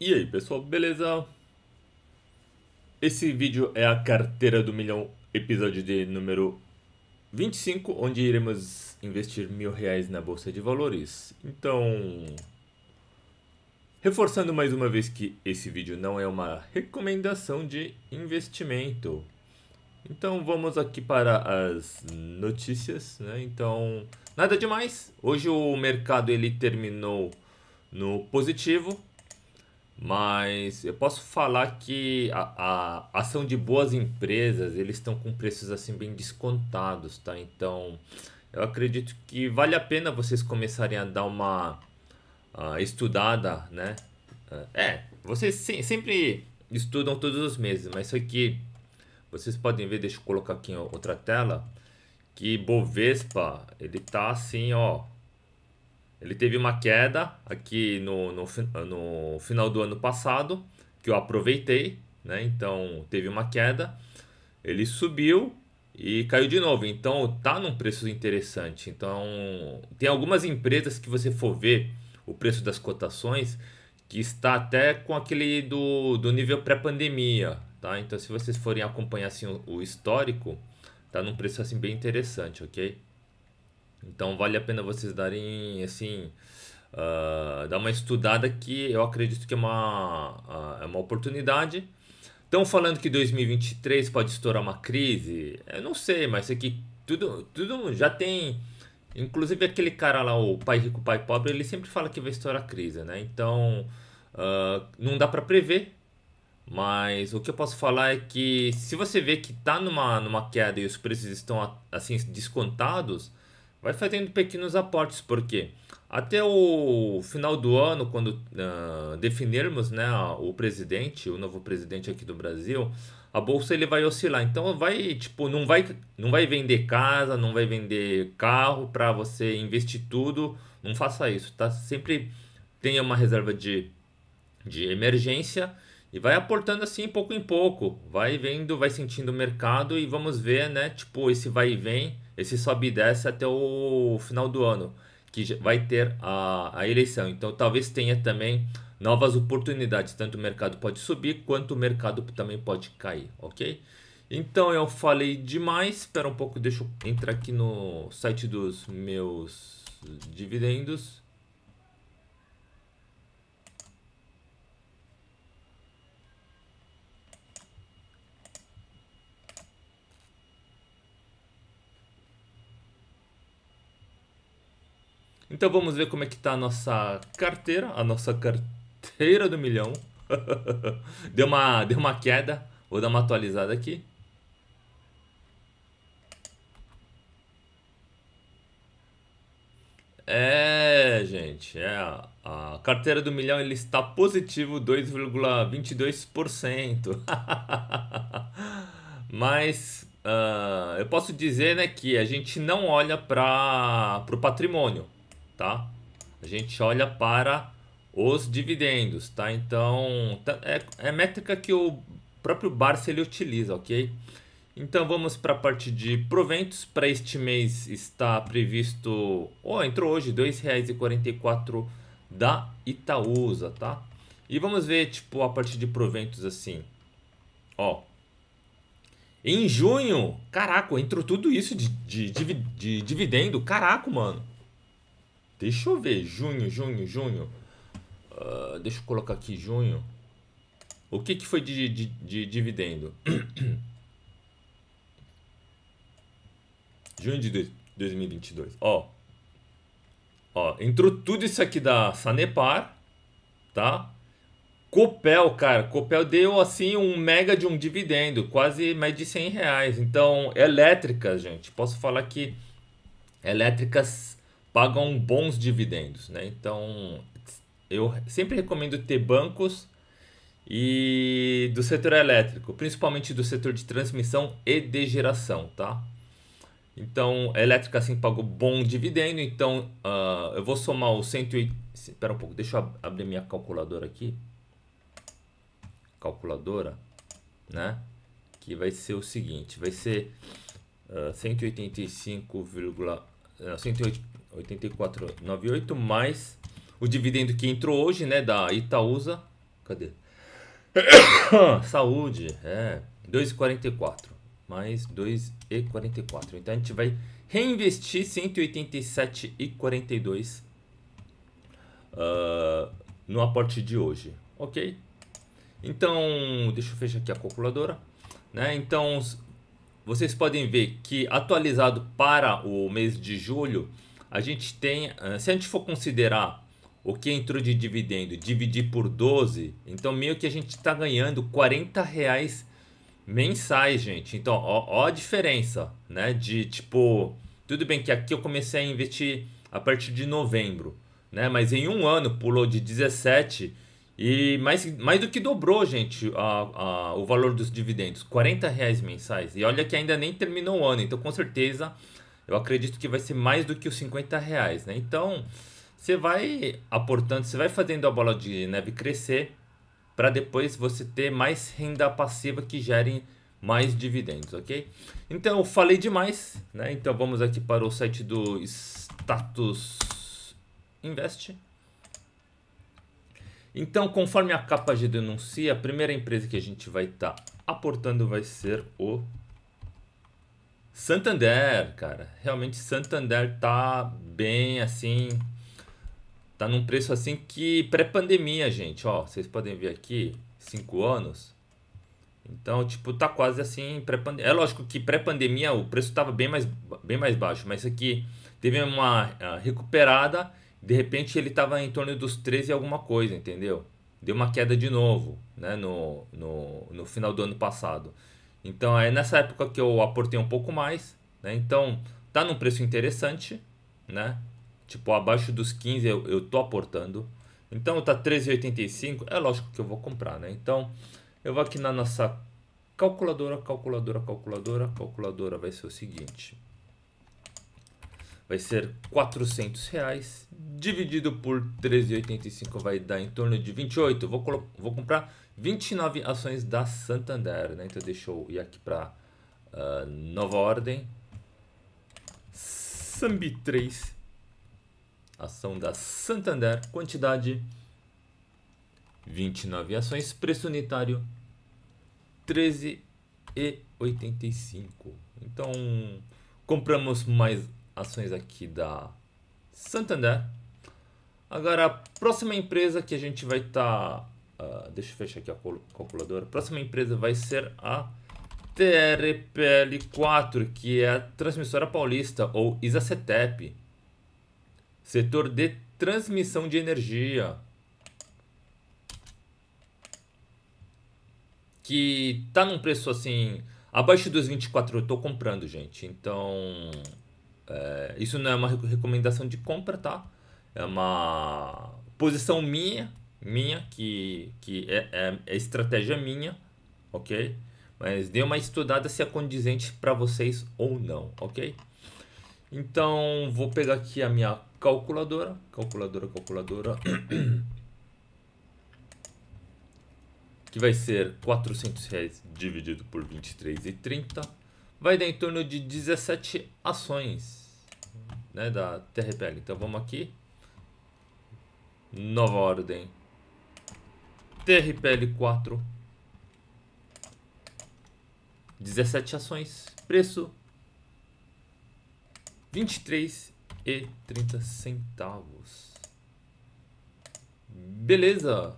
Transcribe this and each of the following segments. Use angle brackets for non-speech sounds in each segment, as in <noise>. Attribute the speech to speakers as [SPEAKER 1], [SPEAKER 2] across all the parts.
[SPEAKER 1] E aí pessoal, beleza? Esse vídeo é a carteira do milhão, episódio de número 25, onde iremos investir mil reais na bolsa de valores. Então, reforçando mais uma vez que esse vídeo não é uma recomendação de investimento. Então vamos aqui para as notícias, né? Então, nada demais. Hoje o mercado ele terminou no positivo, mas eu posso falar que a, a ação de boas empresas eles estão com preços assim bem descontados, tá? Então eu acredito que vale a pena vocês começarem a dar uma uh, estudada, né? é, vocês se, sempre estudam todos os meses, mas isso aqui vocês podem ver, deixa eu colocar aqui outra tela, que Bovespa ele tá assim, ó, ele teve uma queda aqui no, no, no final do ano passado, que eu aproveitei, né? Então teve uma queda, ele subiu e caiu de novo. Então tá num preço interessante. Então tem algumas empresas que você for ver o preço das cotações que está até com aquele do, do nível pré-pandemia, tá? Então se vocês forem acompanhar assim o, o histórico, tá num preço assim bem interessante, ok? Então vale a pena vocês darem assim. Uh, dar uma estudada que eu acredito que é uma, uh, é uma oportunidade. Estão falando que 2023 pode estourar uma crise. Eu não sei, mas aqui é tudo, tudo já tem. Inclusive aquele cara lá, o pai rico, pai pobre, ele sempre fala que vai estourar crise, né? Então uh, não dá para prever. Mas o que eu posso falar é que se você vê que está numa, numa queda e os preços estão assim descontados, vai fazendo pequenos aportes, porque até o final do ano, quando uh, definirmos né, o presidente, o novo presidente aqui do Brasil, a bolsa ele vai oscilar. Então vai, tipo, não vai, não vai vender casa, não vai vender carro para você investir tudo. Não faça isso, tá? Sempre tenha uma reserva de, de emergência e vai aportando assim pouco em pouco, vai vendo, vai sentindo o mercado e vamos ver, né? Tipo, esse vai e vem, esse sobe e desce até o final do ano, que vai ter a, a eleição. Então, talvez tenha também novas oportunidades, tanto o mercado pode subir quanto o mercado também pode cair, ok? Então eu falei demais, espera um pouco, deixa eu entrar aqui no site dos meus dividendos. Então vamos ver como é que tá a nossa carteira, a nossa carteira do milhão. <laughs> deu, uma, deu uma queda, vou dar uma atualizada aqui. É, gente, é, a carteira do milhão ele está positivo 2,22%. <laughs> Mas uh, eu posso dizer né, que a gente não olha para o patrimônio tá? A gente olha para os dividendos, tá? Então, tá, é, é métrica que o próprio Barça ele utiliza, ok? Então, vamos para a parte de proventos. Para este mês está previsto, oh, entrou hoje, R$ 2,44 da Itaúsa, tá? E vamos ver, tipo, a parte de proventos assim. Ó, em junho, caraca, entrou tudo isso de, de, de, de dividendo, caraca, mano. Deixa eu ver. Junho, junho, junho. Uh, deixa eu colocar aqui junho. O que, que foi de, de, de dividendo? <coughs> junho de dois, 2022. Ó. Ó, entrou tudo isso aqui da Sanepar, tá? Copel, cara, Copel deu assim um mega de um dividendo, quase mais de 100 reais. Então, elétricas, gente, posso falar que elétricas pagam bons dividendos, né? Então, eu sempre recomendo ter bancos e do setor elétrico, principalmente do setor de transmissão e de geração, tá? Então, a elétrica assim pagou bom dividendo, então uh, eu vou somar os 180... Espera um pouco, deixa eu abrir minha calculadora aqui. Calculadora, né? Que vai ser o seguinte, vai ser uh, ah, 185, 84,98 mais o dividendo que entrou hoje, né, da Itaúsa. Cadê? <coughs> Saúde, é, 2,44 mais 2,44. Então a gente vai reinvestir 187,42 uh, ah, no aporte de hoje, ok? Então, deixa eu fechar aqui a calculadora, né? Então, vocês podem ver que atualizado para o mês de julho, a gente tem, eh, se a gente for considerar o que entrou de dividendo, dividir por 12, então meio que a gente está ganhando 40 reais mensais, gente. Então, ó, ó, a diferença, né? De tipo, tudo bem que aqui eu comecei a investir a partir de novembro, né? Mas em um ano pulou de 17 e mais, mais do que dobrou, gente, a, a, o valor dos dividendos, 40 reais mensais. E olha que ainda nem terminou o ano, então com certeza eu acredito que vai ser mais do que os 50 reais, né? Então, você vai aportando, você vai fazendo a bola de neve crescer para depois você ter mais renda passiva que gere mais dividendos, ok? Então, eu falei demais, né? Então, vamos aqui para o site do Status Invest. Então, conforme a capa G denuncia, a primeira empresa que a gente vai estar tá aportando vai ser o Santander, cara, realmente Santander tá bem assim, tá num preço assim que pré-pandemia, gente, ó, vocês podem ver aqui, 5 anos. Então, tipo, tá quase assim pré-pandemia. É lógico que pré-pandemia o preço tava bem mais bem mais baixo, mas aqui teve uma ah, recuperada, de repente ele tava em torno dos 13 alguma coisa, entendeu? Deu uma queda de novo, né, no, no, no final do ano passado. Então é nessa época que eu aportei um pouco mais, né? Então tá num preço interessante, né? Tipo, abaixo dos 15 eu, eu tô aportando. Então tá 13,85, é lógico que eu vou comprar, né? Então eu vou aqui na nossa calculadora, calculadora, calculadora, calculadora vai ser o seguinte. Vai ser 400 reais dividido por 13,85 vai dar em torno de 28. Vou, vou comprar 29 ações da Santander, né? Então deixa eu ir aqui para uh, ah, nova ordem. Sambi 3, ação da Santander, quantidade 29 ações, preço unitário 13,85. Então, compramos mais ações aqui da Santander. Agora, a próxima empresa que a gente vai estar tá Uh, deixa eu fechar aqui a calculadora. A próxima empresa vai ser a TRPL4, que é a Transmissora Paulista, ou ISACETEP. Setor de transmissão de energia. Que tá num preço assim. Abaixo dos 24 eu tô comprando, gente. Então. É, isso não é uma recomendação de compra, tá? É uma posição minha minha, que, que é, é, é estratégia minha, ok? Mas dê uma estudada se é condizente para vocês ou não, ok? Então, vou pegar aqui a minha calculadora, calculadora, calculadora, <clears throat> que vai ser 400 reais dividido por 23,30, vai dar em torno de 17 ações né, da TRPL. Então, vamos aqui, nova ordem TRPL4. 17 ações. Preço 23 e 30 centavos. Beleza.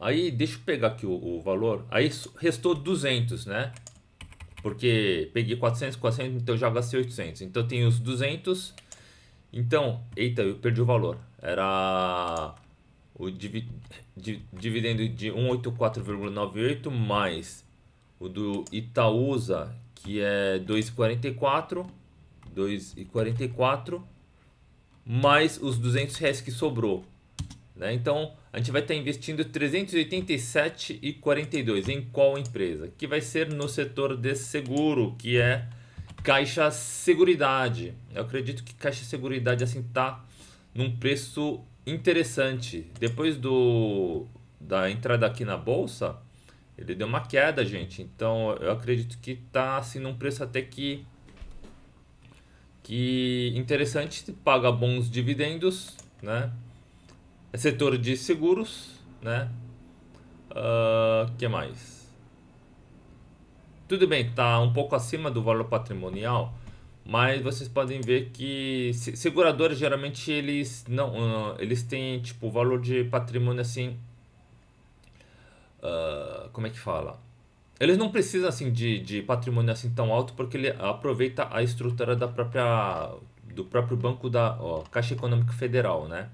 [SPEAKER 1] Aí, deixa eu pegar aqui o, o, valor. Aí restou 200, né? Porque peguei 400, 400, então já gastei 800. Então tem os 200 então, eita, eu perdi o valor. Era o divi di dividendo de 184,98 mais o do Itaúsa, que é 2,44, 2,44 mais os 200 reais que sobrou. Né? Então, a gente vai estar investindo 387,42 em qual empresa? Que vai ser no setor de seguro, que é Caixa Seguridade. Eu acredito que Caixa Seguridade assim tá num preço interessante. Depois do da entrada aqui na bolsa, ele deu uma queda, gente. Então, eu acredito que tá assim num preço até que que interessante, paga bons dividendos, né? É setor de seguros, né? Uh, que mais? Tudo bem, está um pouco acima do valor patrimonial, mas vocês podem ver que seguradores geralmente eles não ah, eles têm tipo valor de patrimônio assim uh, como é que fala eles não precisam assim de, de patrimônio assim tão alto porque ele aproveita a estrutura da própria do próprio banco da ó, Caixa Econômica Federal né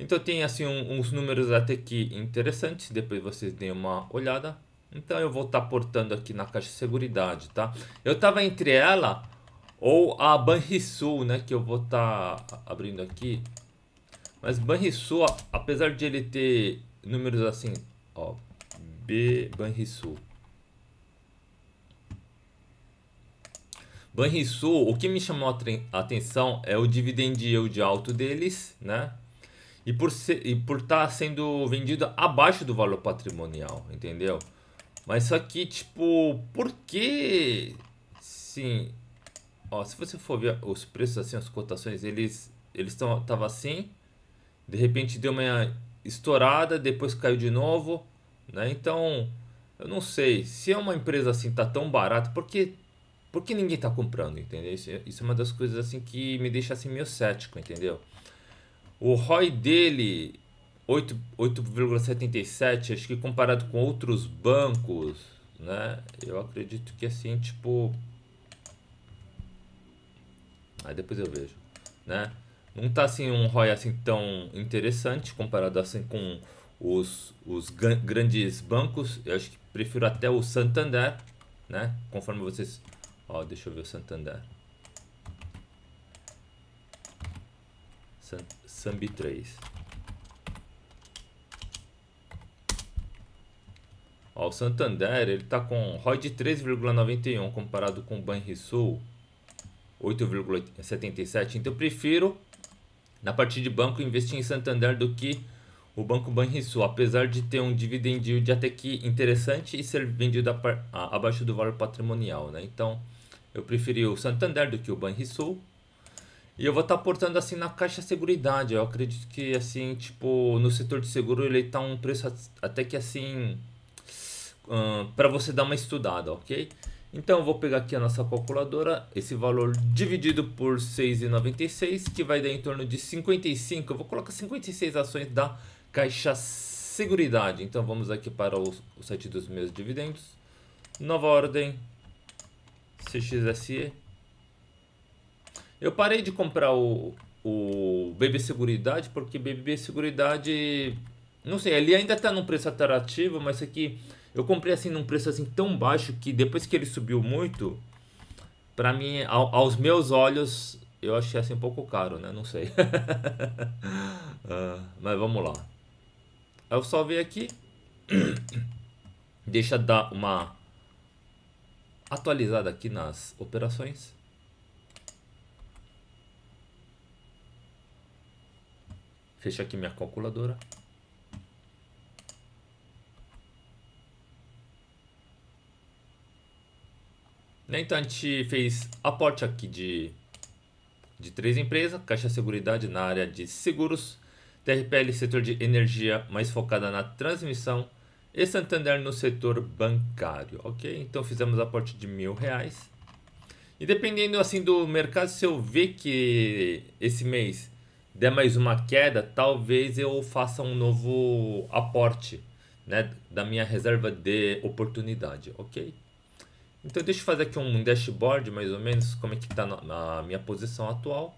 [SPEAKER 1] então tem assim um, uns números até que interessantes depois vocês deem uma olhada então eu vou estar tá portando aqui na caixa de seguridade, tá? Eu estava entre ela ou a Banrisul, né? Que eu vou estar tá abrindo aqui. Mas Banrisul, apesar de ele ter números assim, ó, B Banrisul. Banrisul, o que me chamou a atenção é o dividend yield alto deles, né? E por estar por tá sendo vendido abaixo do valor patrimonial, entendeu? Mas só que, tipo, por que... Sim... Ó, se você for ver os preços, assim, as cotações, eles eles estavam assim, de repente deu uma estourada, depois caiu de novo, né? Então, eu não sei, se é uma empresa assim tá tão barata, porque por que ninguém tá comprando, entendeu? Isso, isso, é uma das coisas assim que me deixa assim meio cético, entendeu? O ROI dele 8,77, acho que comparado com outros bancos, né? Eu acredito que assim, tipo. Aí depois eu vejo, né? Não tá assim um ROI assim tão interessante comparado assim com os, os grandes bancos. Eu acho que prefiro até o Santander, né? Conforme vocês. Ó, deixa eu ver o Santander. Sambi 3. Ó, o Santander ele está com ROI de 3,91 comparado com o Banrisul 8,77. Então eu prefiro na parte de banco investir em Santander do que o Banco Banrisul, apesar de ter um dividend yield até que interessante e ser vendido a, a, abaixo do valor patrimonial, né? Então, eu preferi o Santander do que o Banrisul. E eu vou estar tá aportando assim na Caixa Seguridade. Eu acredito que assim, tipo, no setor de seguro ele está um preço até que assim para você dar uma estudada, ok? Então eu vou pegar aqui a nossa calculadora, esse valor dividido por 6,96, que vai dar em torno de 55, eu vou colocar 56 ações da Caixa Seguridade. Então vamos aqui para o, o site dos meus dividendos, nova ordem, CXSE. Eu parei de comprar o, o BB Seguridade, porque BB Seguridade, não sei, ele ainda está num preço atrativo, mas aqui... É eu comprei assim num preço assim tão baixo que depois que ele subiu muito, para mim, ao, aos meus olhos, eu achei assim um pouco caro, né? Não sei. uh, <laughs> mas vamos lá. Eu só salvei aqui. <clears throat> Deixa dar uma atualizada aqui nas operações. Fecha aqui minha calculadora. Né? Então a gente fez aporte aqui de, de três empresas, Caixa Seguridade na área de seguros, TRPL setor de energia mais focada na transmissão e Santander no setor bancário, ok? Então fizemos aporte de mil reais. E dependendo assim do mercado, se eu ver que esse mês der mais uma queda, talvez eu faça um novo aporte né, da minha reserva de oportunidade, ok? Então deixa eu fazer aqui um dashboard mais ou menos como é que está na, minha posição atual.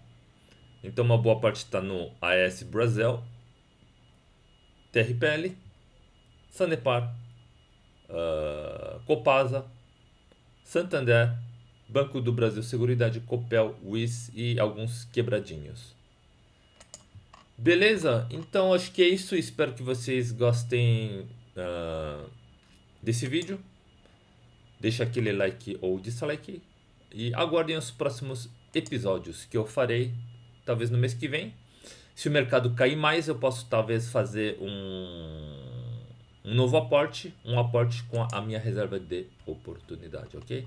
[SPEAKER 1] Então uma boa parte está no AS Brasil, TRPL, Sanepar, uh, Copasa, Santander, Banco do Brasil, Seguridade, Copel, WIS e alguns quebradinhos. Beleza? Então acho que é isso. Espero que vocês gostem uh, desse vídeo. Deixe aquele like ou dislike e aguardem os próximos episódios que eu farei, talvez no mês que vem. Se o mercado cair mais, eu posso talvez fazer um, um novo aporte, um aporte com a minha reserva de oportunidade, ok?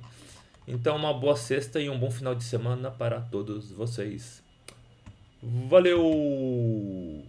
[SPEAKER 1] Então, uma boa sexta e um bom final de semana para todos vocês. Valeu!